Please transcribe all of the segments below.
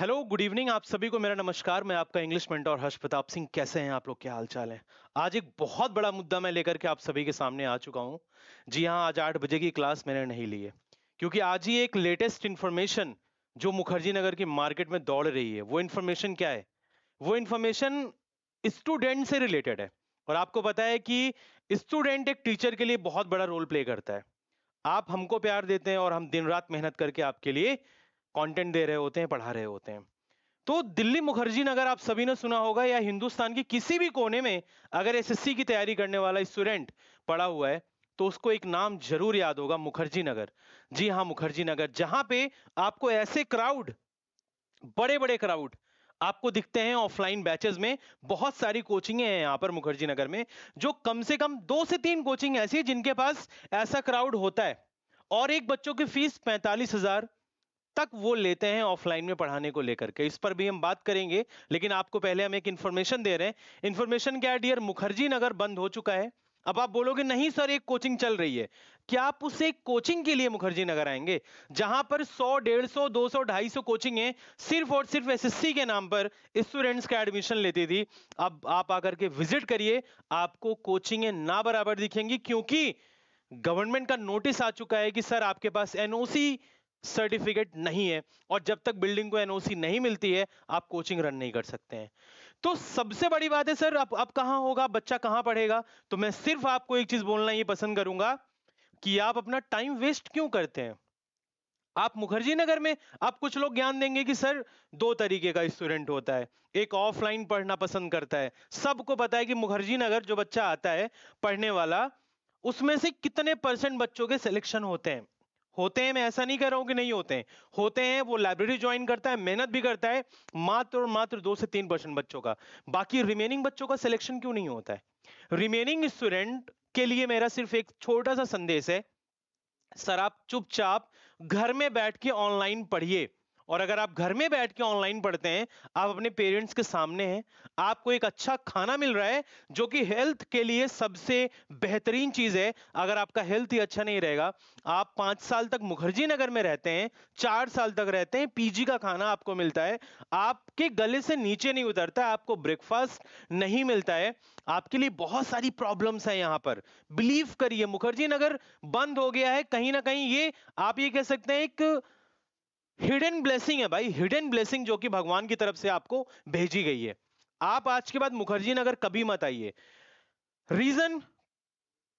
hello good evening आप सभी को मेरा नमस्कार मैं आपका इंग्लिश मेंटर हर्ष प्रताप सिंह कैसे हैं आप लोग क्या हाल चाल है आज एक बहुत बड़ा मुद्दा मैं लेकर के आप सभी के सामने आ चुका हूं जी हाँ आज आठ बजे की क्लास मैंने नहीं ली है क्योंकि आज ही एक लेटेस्ट इन्फॉर्मेशन जो मुखर्जी नगर की मार्केट में दौड़ रही है वो इन्फॉर्मेशन क्या है वो इन्फॉर्मेशन स्टूडेंट से रिलेटेड है और आपको पता है कि स्टूडेंट एक टीचर के लिए बहुत बड़ा रोल प्ले करता है आप हमको प्यार देते हैं और हम दिन रात मेहनत करके आपके लिए कंटेंट दे रहे होते हैं पढ़ा रहे होते हैं तो दिल्ली मुखर्जी नगर आप सभी ने सुना होगा या हिंदुस्तान के किसी भी कोने में अगर एसएससी की तैयारी करने वाला स्टूडेंट पढ़ा हुआ है तो उसको एक नाम जरूर याद होगा मुखर्जी नगर जी हाँ मुखर्जी नगर जहां पे आपको ऐसे क्राउड बड़े बड़े क्राउड आपको दिखते हैं ऑफलाइन बैचेस में बहुत सारी कोचिंग हैं यहाँ पर मुखर्जी नगर में जो कम से कम दो से तीन कोचिंग ऐसी है जिनके पास ऐसा क्राउड होता है और एक बच्चों की फीस पैंतालीस हजार तक वो लेते हैं ऑफलाइन में पढ़ाने को लेकर के इस पर भी हम बात करेंगे लेकिन आपको पहले हम एक इन्फॉर्मेशन दे रहे हैं इन्फॉर्मेशन क्या है डियर मुखर्जी नगर बंद हो चुका है अब आप बोलोगे नहीं सर एक कोचिंग चल रही है क्या आप उसे कोचिंग के लिए मुखर्जी नगर आएंगे जहां पर 100 150 200 250 कोचिंग है सिर्फ और सिर्फ एसएससी के नाम पर स्टूडेंट्स का एडमिशन लेती थी अब आप आकर के विजिट करिए आपको कोचिंगें ना बराबर दिखेंगी क्योंकि गवर्नमेंट का नोटिस आ चुका है कि सर आपके पास एनओसी सर्टिफिकेट नहीं है और जब तक बिल्डिंग को एनओसी नहीं मिलती है आप कोचिंग रन नहीं कर सकते हैं तो सबसे बड़ी बात है सर अब अब कहां होगा बच्चा कहां पढ़ेगा तो मैं सिर्फ आपको एक चीज बोलना ये पसंद करूंगा कि आप अपना टाइम वेस्ट क्यों करते हैं आप मुखर्जी नगर में आप कुछ लोग ज्ञान देंगे कि सर दो तरीके का स्टूडेंट होता है एक ऑफलाइन पढ़ना पसंद करता है सबको पता है कि मुखर्जी नगर जो बच्चा आता है पढ़ने वाला उसमें से कितने परसेंट बच्चों के सिलेक्शन होते हैं होते हैं मैं ऐसा नहीं कह रहा हूं कि नहीं होते हैं होते हैं वो लाइब्रेरी ज्वाइन करता है मेहनत भी करता है मात्र और मात्र दो से तीन परसेंट बच्चों का बाकी रिमेनिंग बच्चों का सिलेक्शन क्यों नहीं होता है रिमेनिंग स्टूडेंट के लिए मेरा सिर्फ एक छोटा सा संदेश है सर आप चुपचाप घर में बैठ के ऑनलाइन पढ़िए और अगर आप घर में बैठ के ऑनलाइन पढ़ते हैं आप अपने पेरेंट्स के सामने हैं आपको एक अच्छा खाना मिल रहा है जो कि हेल्थ के लिए सबसे बेहतरीन चीज़ है अगर आपका हेल्थ ही अच्छा नहीं रहेगा आप पांच साल तक मुखर्जी नगर में रहते हैं चार साल तक रहते हैं पीजी का खाना आपको मिलता है आपके गले से नीचे नहीं उतरता है आपको ब्रेकफास्ट नहीं मिलता है आपके लिए बहुत सारी प्रॉब्लम्स हैं यहाँ पर बिलीव करिए मुखर्जी नगर बंद हो गया है कहीं ना कहीं ये आप ये कह सकते हैं एक हिडन ब्लेसिंग है भाई हिडन ब्लेसिंग जो कि भगवान की तरफ से आपको भेजी गई है आप आज के बाद मुखर्जी नगर कभी मत आइए रीजन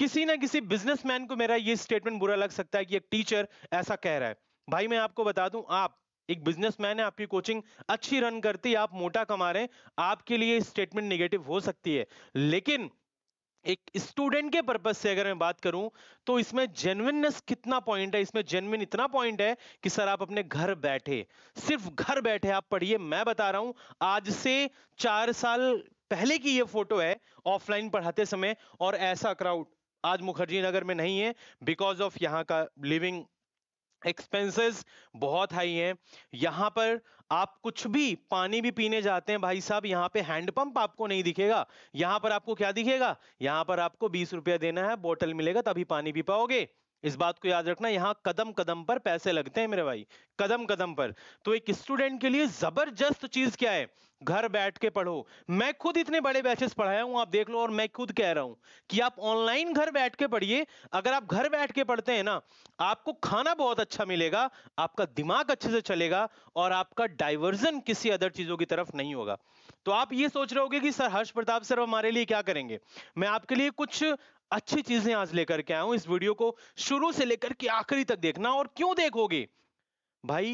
किसी ना किसी बिजनेसमैन को मेरा ये स्टेटमेंट बुरा लग सकता है कि एक टीचर ऐसा कह रहा है भाई मैं आपको बता दूं आप एक बिजनेसमैन है आपकी कोचिंग अच्छी रन करती है आप मोटा कमा रहे हैं आपके लिए स्टेटमेंट निगेटिव हो सकती है लेकिन एक स्टूडेंट के पर्पज से अगर मैं बात करूं तो इसमें जेनविननेस कितना पॉइंट है इसमें जेनविन इतना पॉइंट है कि सर आप अपने घर बैठे सिर्फ घर बैठे आप पढ़िए मैं बता रहा हूं आज से चार साल पहले की ये फोटो है ऑफलाइन पढ़ाते समय और ऐसा क्राउड आज मुखर्जी नगर में नहीं है बिकॉज ऑफ यहाँ का लिविंग एक्सपेंसेस बहुत हाई हैं यहाँ पर आप कुछ भी पानी भी पीने जाते हैं भाई साहब यहाँ पे हैंडपंप आपको नहीं दिखेगा यहाँ पर आपको क्या दिखेगा यहाँ पर आपको बीस रुपया देना है बोतल मिलेगा तभी पानी पी पाओगे इस बात को याद रखना यहाँ कदम कदम पर पैसे लगते हैं मेरे भाई कदम कदम पर तो एक स्टूडेंट के लिए जबरदस्त चीज क्या है घर बैठ के पढ़ो मैं खुद इतने बड़े बैचेस पढ़ाया हूं आप देख लो और मैं खुद कह रहा हूं कि आप ऑनलाइन घर बैठ के पढ़िए अगर आप घर बैठ के पढ़ते हैं ना आपको खाना बहुत अच्छा मिलेगा आपका दिमाग अच्छे से चलेगा और आपका डाइवर्जन किसी अदर चीजों की तरफ नहीं होगा तो आप ये सोच रहे होगे कि सर हर्ष प्रताप सर हमारे लिए क्या करेंगे मैं आपके लिए कुछ अच्छी चीजें आज लेकर के आया हूं इस वीडियो को शुरू से लेकर के आखिरी तक देखना और क्यों देखोगे भाई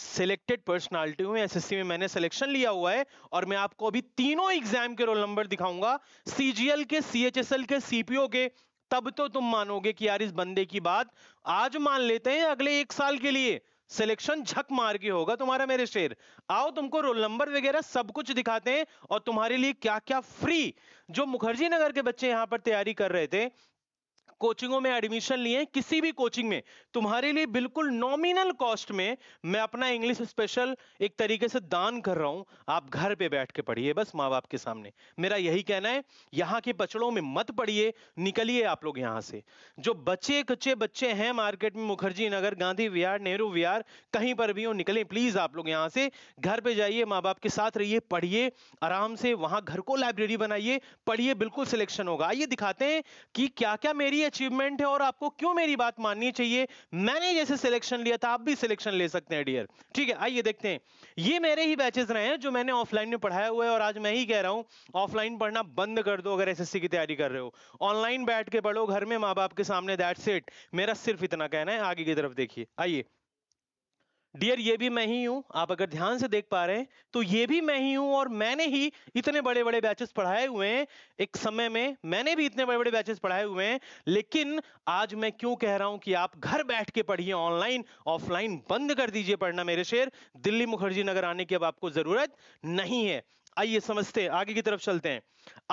सिलेक्टेड पर्सनालिटी में एसएससी में मैंने सिलेक्शन लिया हुआ है और मैं आपको अभी तीनों एग्जाम के रोल नंबर दिखाऊंगा सीजीएल के सीएचएसएल के सीपीओ के तब तो तुम मानोगे कि यार इस बंदे की बात आज मान लेते हैं अगले एक साल के लिए सिलेक्शन झक मार के होगा तुम्हारा मेरे शेर आओ तुमको रोल नंबर वगैरह सब कुछ दिखाते हैं और तुम्हारे लिए क्या क्या फ्री जो मुखर्जी नगर के बच्चे यहां पर तैयारी कर रहे थे कोचिंगों में एडमिशन लिए किसी भी कोचिंग में तुम्हारे लिए बिल्कुल नॉमिनल कॉस्ट में मैं अपना इंग्लिश स्पेशल एक तरीके से दान कर रहा हूं आप घर पे बैठ के पढ़िए बस माँ बाप के सामने मेरा यही कहना है यहाँ के बचड़ों में मत पढ़िए निकलिए आप लोग यहाँ से जो बच्चे कच्चे बच्चे हैं मार्केट में मुखर्जी नगर गांधी विहार नेहरू विहार कहीं पर भी हो निकले प्लीज आप लोग यहाँ से घर पे जाइए माँ बाप के साथ रहिए पढ़िए आराम से वहां घर को लाइब्रेरी बनाइए पढ़िए बिल्कुल सिलेक्शन होगा आइए दिखाते हैं कि क्या क्या मेरी अचीवमेंट है और आपको क्यों मेरी बात माननी चाहिए मैंने जैसे सिलेक्शन लिया था आप भी सिलेक्शन ले सकते हैं डियर ठीक है आइए देखते हैं ये मेरे ही बैचेस रहे हैं जो मैंने ऑफलाइन में पढ़ाया हुआ है और आज मैं ही कह रहा हूं ऑफलाइन पढ़ना बंद कर दो अगर एस की तैयारी कर रहे हो ऑनलाइन बैठ के पढ़ो घर में माँ बाप के सामने दैट सेट मेरा सिर्फ इतना कहना है आगे की तरफ देखिए आइए डियर ये भी मैं ही हूं आप अगर ध्यान से देख पा रहे हैं तो ये भी मैं ही हूं और मैंने ही इतने बड़े बड़े बैचेस पढ़ाए हुए हैं एक समय में मैंने भी इतने बड़े बड़े बैचेस पढ़ाए हुए हैं लेकिन आज मैं क्यों कह रहा हूं कि आप घर बैठ के पढ़िए ऑनलाइन ऑफलाइन बंद कर दीजिए पढ़ना मेरे शेर दिल्ली मुखर्जी नगर आने की अब आपको जरूरत नहीं है आइए समझते हैं आगे की तरफ चलते हैं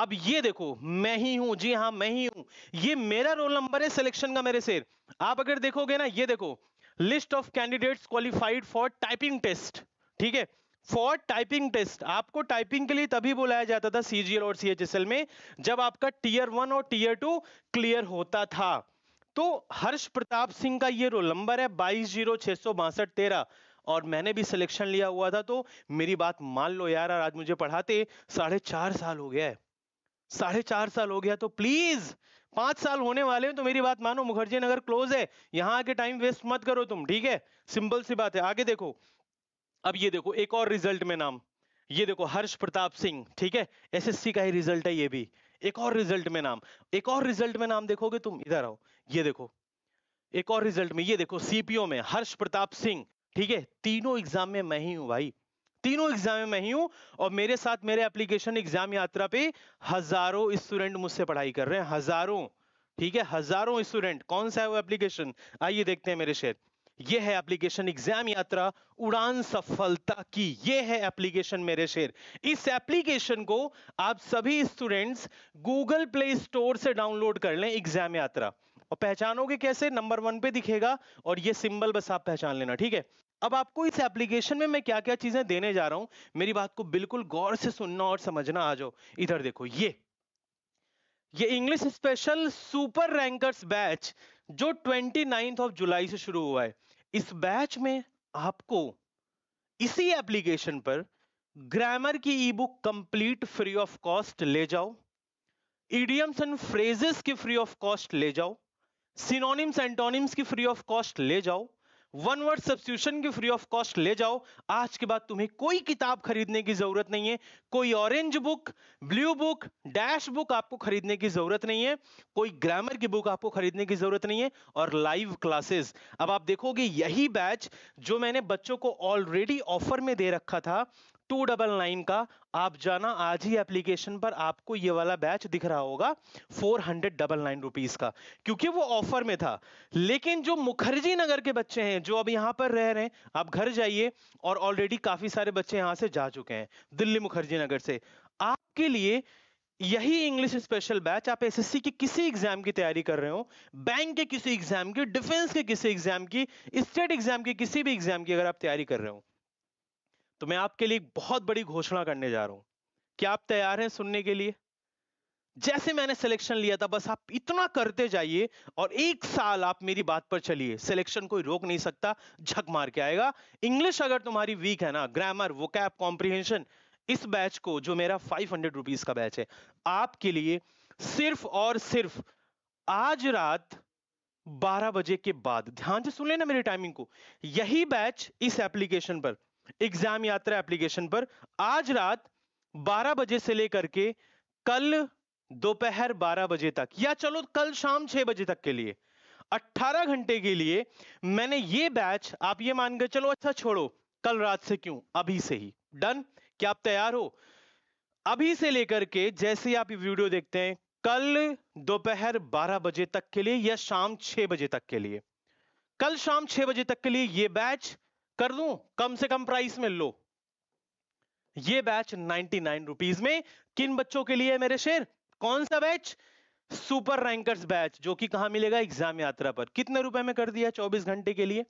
अब ये देखो मैं ही हूं जी हाँ मैं ही हूं ये मेरा रोल नंबर है सिलेक्शन का मेरे शेर आप अगर देखोगे ना ये देखो list of candidates qualified for typing test ठीक है फॉर टाइपिंग टेस्ट आपको टाइपिंग के लिए तभी बुलाया जाता था सीजीएल और सीएचएसएल में जब आपका टीयर वन और टीयर टू क्लियर होता था तो हर्ष प्रताप सिंह का ये रोल नंबर है बाईस जीरो छह सौ बासठ तेरह और मैंने भी सिलेक्शन लिया हुआ था तो मेरी बात मान लो यार आज मुझे पढ़ाते साढ़े चार साल हो गया है साढ़े चार साल हो गया तो प्लीज पांच साल होने वाले हैं तो मेरी बात मानो मुखर्जी नगर क्लोज है यहां आके टाइम वेस्ट मत करो तुम ठीक है सिंपल सी बात है आगे देखो अब ये देखो एक और रिजल्ट में नाम ये देखो हर्ष प्रताप सिंह ठीक है एसएससी का ही रिजल्ट है ये भी एक और रिजल्ट में नाम एक और रिजल्ट में नाम देखोगे तुम इधर आओ ये देखो एक और रिजल्ट में ये देखो सीपीओ में हर्ष प्रताप सिंह ठीक है तीनों एग्जाम में मैं ही हूं भाई तीनों एग्जाम में ही हूं और मेरे साथ मेरे एप्लीकेशन एग्जाम यात्रा पे हजारों स्टूडेंट मुझसे पढ़ाई कर रहे हैं हजारों ठीक है हजारों स्टूडेंट कौन सा है वो एप्लीकेशन आइए देखते हैं मेरे शेयर ये है एप्लीकेशन एग्जाम यात्रा उड़ान सफलता की ये है एप्लीकेशन मेरे शेर इस एप्लीकेशन को आप सभी स्टूडेंट्स गूगल प्ले स्टोर से डाउनलोड कर लें एग्जाम यात्रा और पहचानोगे कैसे नंबर वन पे दिखेगा और ये सिंबल बस आप पहचान लेना ठीक है अब आपको इस एप्लीकेशन में मैं क्या क्या चीजें देने जा रहा हूं मेरी बात को बिल्कुल गौर से सुनना और समझना आ जाओ इधर देखो ये ये English special super rankers batch जो ट्वेंटी ऑफ जुलाई से शुरू हुआ है इस बैच में आपको इसी एप्लीकेशन पर ग्रामर की e book complete free of cost ले जाओ इडियम्स एंड फ्रेजेस की फ्री ऑफ कॉस्ट ले जाओ सिनोनिम्स एंटोनिम्स की फ्री ऑफ कॉस्ट ले जाओ वन वर्ड सब्सिट्यूशन की फ्री ऑफ कॉस्ट ले जाओ आज के बाद तुम्हें कोई किताब खरीदने की जरूरत नहीं है कोई orange book blue book dash book आपको खरीदने की जरूरत नहीं है कोई ग्रामर की बुक आपको खरीदने की जरूरत नहीं है और लाइव क्लासेस अब आप देखोगे यही बैच जो मैंने बच्चों को ऑलरेडी ऑफर में दे रखा था टू डबल नाइन का आप जाना आज ही एप्लीकेशन पर आपको ये वाला बैच दिख रहा होगा four hundred double nine rupees का क्योंकि वो ऑफर में था लेकिन जो मुखर्जी नगर के बच्चे हैं जो अब यहाँ पर रह रहे हैं आप घर जाइए और ऑलरेडी काफी सारे बच्चे यहाँ से जा चुके हैं दिल्ली मुखर्जी नगर से आपके लिए यही इंग्लिश स्पेशल बैच आप एसएससी के किसी एग्जाम की तैयारी कर रहे हो बैंक के किसी एग्जाम की डिफेंस के किसी एग्जाम की स्टेट एग्जाम के किसी भी एग्जाम की अगर आप तैयारी कर रहे हो तो मैं आपके लिए एक बहुत बड़ी घोषणा करने जा रहा हूं क्या आप तैयार हैं सुनने के लिए जैसे मैंने सिलेक्शन लिया था बस आप इतना करते जाइए और एक साल आप मेरी बात पर चलिए सिलेक्शन कोई रोक नहीं सकता झक मार के आएगा इंग्लिश अगर तुम्हारी वीक है ना ग्रामर वो कैप कॉम्प्रिहेंशन इस बैच को जो मेरा फाइव हंड्रेड रुपीज का बैच है आपके लिए सिर्फ और सिर्फ आज रात 12 बजे के बाद ध्यान से सुन लेना मेरी टाइमिंग को यही बैच इस एप्लीकेशन पर एग्जाम यात्रा एप्लीकेशन पर आज रात 12 बजे से लेकर के कल दोपहर 12 बजे तक या चलो कल शाम 6 बजे तक के लिए 18 घंटे के लिए मैंने ये बैच आप ये मानकर चलो अच्छा छोड़ो कल रात से क्यों अभी से ही डन क्या आप तैयार हो अभी से लेकर के जैसे आप वीडियो देखते हैं कल दोपहर 12 बजे तक के लिए या शाम 6 बजे तक के लिए कल शाम 6 बजे तक के लिए यह बैच कर दू कम से कम प्राइस में लो ये बैच नाइनटी नाइन रुपीज में किन बच्चों के लिए मेरे शेयर कौन सा बैच सुपर रैंकर्स बैच जो कि कहा मिलेगा एग्जाम यात्रा पर कितने रुपए में कर दिया 24 घंटे के लिए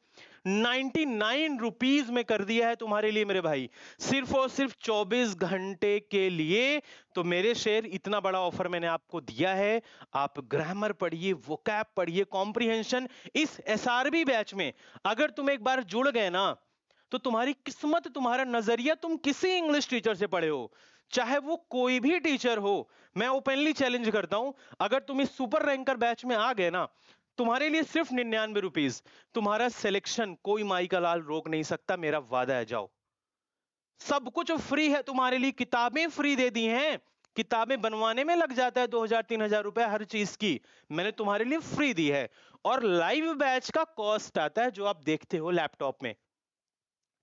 99 रुपीस में कर दिया है तुम्हारे लिए मेरे भाई सिर्फ और सिर्फ 24 घंटे के लिए तो मेरे शेयर इतना बड़ा ऑफर मैंने आपको दिया है आप ग्रामर पढ़िए वो पढ़िए कॉम्प्रिहेंशन इस एसआरबी बैच में अगर तुम एक बार जुड़ गए ना तो तुम्हारी किस्मत तुम्हारा नजरिया तुम किसी इंग्लिश टीचर से पढ़े हो चाहे वो कोई भी टीचर हो मैं ओपनली चैलेंज करता हूं अगर तुम इस सुपर रैंकर बैच में आ गए ना तुम्हारे लिए सिर्फ निन्यानवे रुपीज तुम्हारा सिलेक्शन कोई माई का लाल रोक नहीं सकता मेरा वादा है जाओ सब कुछ फ्री है तुम्हारे लिए किताबें फ्री दे दी हैं किताबें बनवाने में लग जाता है दो हजार तीन हजार रुपए हर चीज की मैंने तुम्हारे लिए फ्री दी है और लाइव बैच का कॉस्ट आता है जो आप देखते हो लैपटॉप में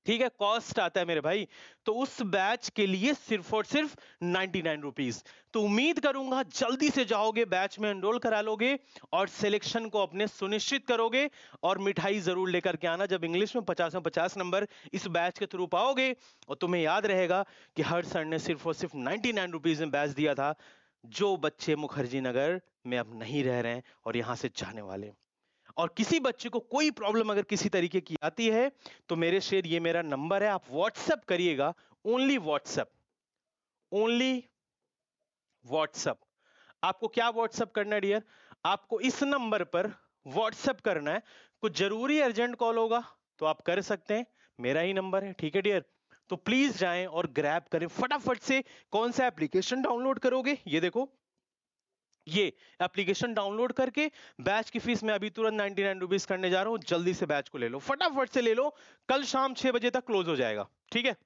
ठीक है कॉस्ट आता है मेरे भाई तो उस बैच के लिए सिर्फ और सिर्फ नाइनटी नाइन रुपीज तो उम्मीद करूंगा जल्दी से जाओगे बैच में एनरोल करा लोगे और सिलेक्शन को अपने सुनिश्चित करोगे और मिठाई जरूर लेकर के आना जब इंग्लिश में पचास में पचास नंबर इस बैच के थ्रू पाओगे और तुम्हें याद रहेगा कि हर सर ने सिर्फ और सिर्फ नाइनटी नाइन रुपीज में बैच दिया था जो बच्चे मुखर्जी नगर में अब नहीं रह रहे हैं और यहां से जाने वाले और किसी बच्चे को कोई प्रॉब्लम अगर किसी तरीके की आती है तो मेरे शेर ये मेरा नंबर है आप व्हाट्सएप करिएगा ओनली व्हाट्सएप ओनली व्हाट्सएप आपको क्या व्हाट्सएप करना है डियर आपको इस नंबर पर व्हाट्सएप करना है कुछ जरूरी अर्जेंट कॉल होगा तो आप कर सकते हैं मेरा ही नंबर है ठीक है डियर तो प्लीज जाएं और ग्रैब करें फटाफट से कौन सा एप्लीकेशन डाउनलोड करोगे ये देखो ये एप्लीकेशन डाउनलोड करके बैच की फीस मैं अभी तुरंत नाइनटी नाइन रुपीज करने जा रहा हूं जल्दी से बैच को ले लो फटाफट से ले लो कल शाम छह बजे तक क्लोज हो जाएगा ठीक है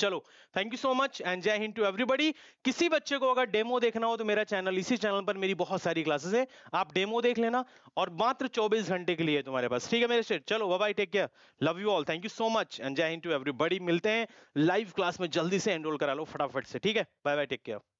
चलो thank you so much and Jai Hind to everybody किसी बच्चे को अगर डेमो देखना हो तो मेरा चैनल इसी चैनल पर मेरी बहुत सारी क्लासेस है आप डेमो देख लेना और मात्र 24 घंटे के लिए तुम्हारे पास ठीक है मेरे शेर चलो bye take care love you all thank you so much and Jai Hind to everybody मिलते हैं लाइव क्लास में जल्दी से एनरोल करा लो फटाफट से ठीक है बाय बाय टेक केयर